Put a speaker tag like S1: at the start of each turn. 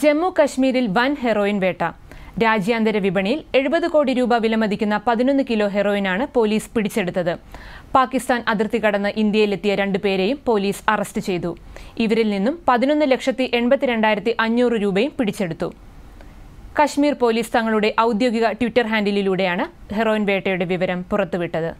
S1: ജമ്മു കശ്മീരിൽ വൻ ഹെറോയിൻ വേട്ട രാജ്യാന്തര വിപണിയിൽ എഴുപത് കോടി രൂപ വിലമതിക്കുന്ന പതിനൊന്ന് കിലോ ഹെറോയിനാണ് പോലീസ് പിടിച്ചെടുത്തത് പാകിസ്ഥാൻ അതിർത്തി കടന്ന് ഇന്ത്യയിലെത്തിയ രണ്ടുപേരെയും പോലീസ് അറസ്റ്റ് ചെയ്തു ഇവരിൽ നിന്നും പതിനൊന്ന് ലക്ഷത്തി എൺപത്തിരണ്ടായിരത്തി അഞ്ഞൂറ് രൂപയും പിടിച്ചെടുത്തു കശ്മീർ പോലീസ് തങ്ങളുടെ ഔദ്യോഗിക ട്വിറ്റർ ഹാൻഡിലിലൂടെയാണ് ഹെറോയിൻ വേട്ടയുടെ വിവരം പുറത്തുവിട്ടത്